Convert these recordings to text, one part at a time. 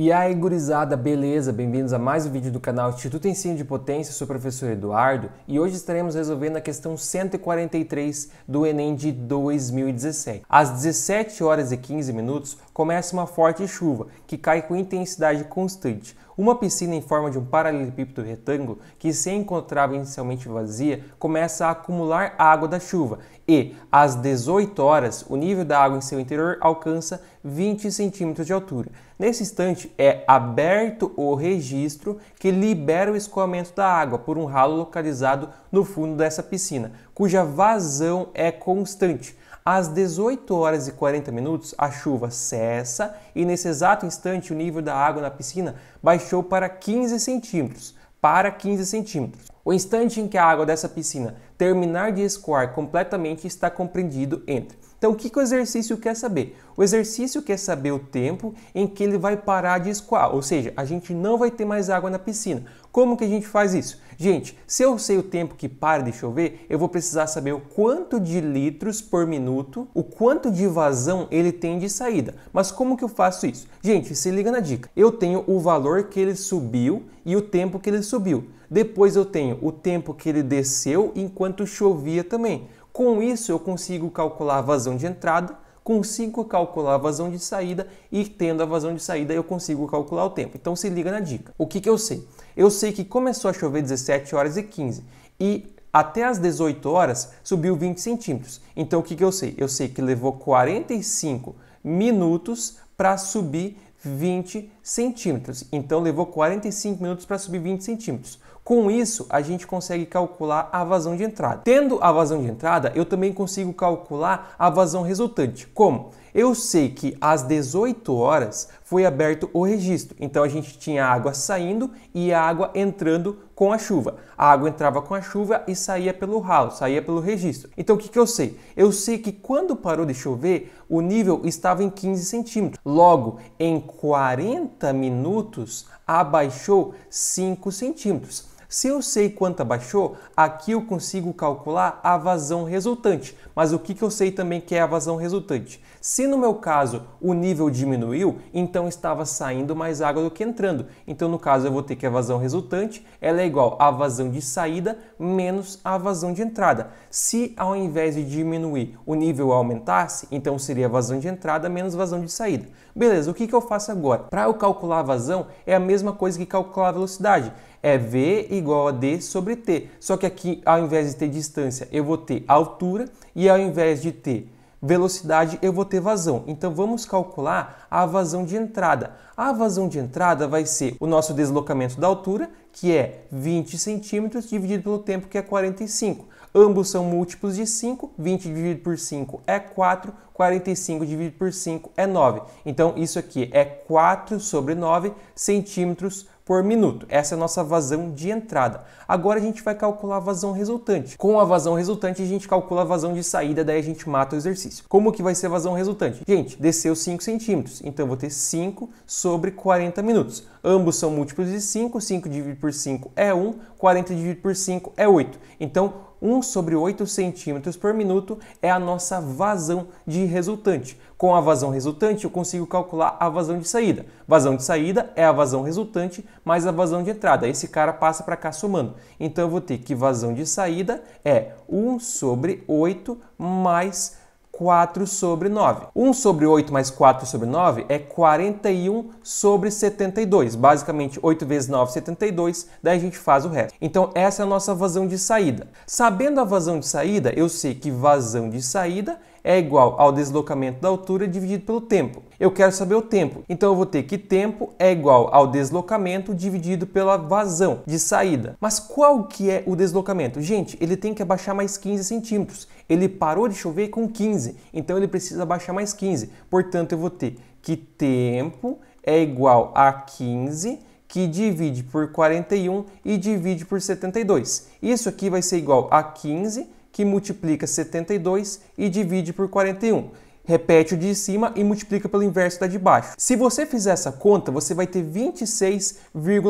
E aí, gurizada, beleza? Bem-vindos a mais um vídeo do canal Instituto Ensino de Potência, sou o professor Eduardo e hoje estaremos resolvendo a questão 143 do Enem de 2017. Às 17 horas e 15 minutos, começa uma forte chuva, que cai com intensidade constante. Uma piscina em forma de um paralelepípedo retângulo, que se encontrava inicialmente vazia, começa a acumular água da chuva e, às 18 horas, o nível da água em seu interior alcança 20 centímetros de altura. Nesse instante, é aberto o registro que libera o escoamento da água por um ralo localizado no fundo dessa piscina, cuja vazão é constante às 18 horas e 40 minutos, a chuva cessa e nesse exato instante o nível da água na piscina baixou para 15 centímetros. Para 15 centímetros. O instante em que a água dessa piscina terminar de escoar completamente está compreendido entre então, o que, que o exercício quer saber? O exercício quer saber o tempo em que ele vai parar de escoar, ou seja, a gente não vai ter mais água na piscina. Como que a gente faz isso? Gente, se eu sei o tempo que para de chover, eu vou precisar saber o quanto de litros por minuto, o quanto de vazão ele tem de saída. Mas como que eu faço isso? Gente, se liga na dica. Eu tenho o valor que ele subiu e o tempo que ele subiu. Depois eu tenho o tempo que ele desceu enquanto chovia também. Com isso, eu consigo calcular a vazão de entrada, consigo calcular a vazão de saída e, tendo a vazão de saída, eu consigo calcular o tempo. Então, se liga na dica. O que, que eu sei? Eu sei que começou a chover 17 horas e 15 e até as 18 horas subiu 20 centímetros. Então, o que, que eu sei? Eu sei que levou 45 minutos para subir 20 centímetros. Então levou 45 minutos para subir 20 centímetros. Com isso, a gente consegue calcular a vazão de entrada. Tendo a vazão de entrada, eu também consigo calcular a vazão resultante. Como? Eu sei que às 18 horas foi aberto o registro, então a gente tinha água saindo e água entrando com a chuva. A água entrava com a chuva e saía pelo ralo, saía pelo registro. Então o que, que eu sei? Eu sei que quando parou de chover, o nível estava em 15 centímetros. Logo, em 40 minutos, abaixou 5 centímetros. Se eu sei quanto abaixou, aqui eu consigo calcular a vazão resultante. Mas o que, que eu sei também que é a vazão resultante? Se no meu caso o nível diminuiu, então estava saindo mais água do que entrando. Então no caso eu vou ter que a vazão resultante ela é igual à vazão de saída menos a vazão de entrada. Se ao invés de diminuir o nível aumentasse, então seria a vazão de entrada menos vazão de saída. Beleza, o que, que eu faço agora? Para eu calcular a vazão é a mesma coisa que calcular a velocidade é V igual a D sobre T. Só que aqui, ao invés de ter distância, eu vou ter altura e ao invés de ter velocidade, eu vou ter vazão. Então vamos calcular a vazão de entrada. A vazão de entrada vai ser o nosso deslocamento da altura, que é 20 centímetros, dividido pelo tempo, que é 45. Ambos são múltiplos de 5, 20 dividido por 5 é 4, 45 dividido por 5 é 9. Então isso aqui é 4 sobre 9 centímetros por minuto. Essa é a nossa vazão de entrada. Agora a gente vai calcular a vazão resultante. Com a vazão resultante, a gente calcula a vazão de saída, daí a gente mata o exercício. Como que vai ser a vazão resultante? Gente, desceu 5 centímetros, então eu vou ter 5 sobre 40 minutos. Ambos são múltiplos de 5, 5 dividido por 5 é 1, 40 dividido por 5 é 8. Então, 1 sobre 8 centímetros por minuto é a nossa vazão de resultante. Com a vazão resultante, eu consigo calcular a vazão de saída. Vazão de saída é a vazão resultante mais a vazão de entrada. Esse cara passa para cá somando. Então eu vou ter que vazão de saída é 1 sobre 8 mais 4 sobre 9. 1 sobre 8 mais 4 sobre 9 é 41 sobre 72. Basicamente, 8 vezes 9, 72. Daí a gente faz o resto. Então, essa é a nossa vazão de saída. Sabendo a vazão de saída, eu sei que vazão de saída é igual ao deslocamento da altura dividido pelo tempo. Eu quero saber o tempo, então eu vou ter que tempo é igual ao deslocamento dividido pela vazão de saída. Mas qual que é o deslocamento? Gente, ele tem que abaixar mais 15 centímetros. Ele parou de chover com 15, então ele precisa abaixar mais 15. Portanto, eu vou ter que tempo é igual a 15 que divide por 41 e divide por 72. Isso aqui vai ser igual a 15 que multiplica 72 e divide por 41. Repete o de cima e multiplica pelo inverso da de baixo. Se você fizer essa conta, você vai ter 26,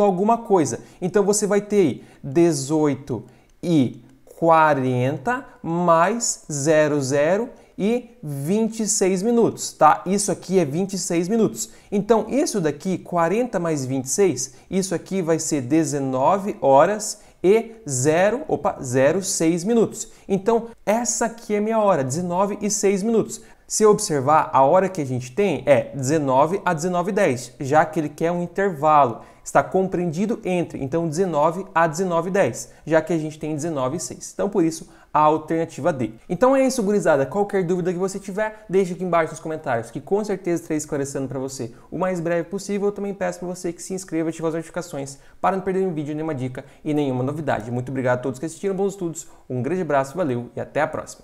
alguma coisa. Então você vai ter 18 e 40 mais 00 e 26 minutos, tá? Isso aqui é 26 minutos. Então isso daqui, 40 mais 26, isso aqui vai ser 19 horas e 0, opa, 0,6 minutos. Então, essa aqui é a minha hora, 19 e 6 minutos. Se observar, a hora que a gente tem é 19 a 19 10 já que ele quer um intervalo, está compreendido entre, então 19 a 19 10 já que a gente tem 19 e 6. Então, por isso, a alternativa D. Então é isso, gurizada. Qualquer dúvida que você tiver, deixe aqui embaixo nos comentários, que com certeza estarei esclarecendo para você o mais breve possível. Eu também peço para você que se inscreva e ative as notificações para não perder nenhum vídeo, nenhuma dica e nenhuma novidade. Muito obrigado a todos que assistiram, bons estudos, um grande abraço, valeu e até a próxima.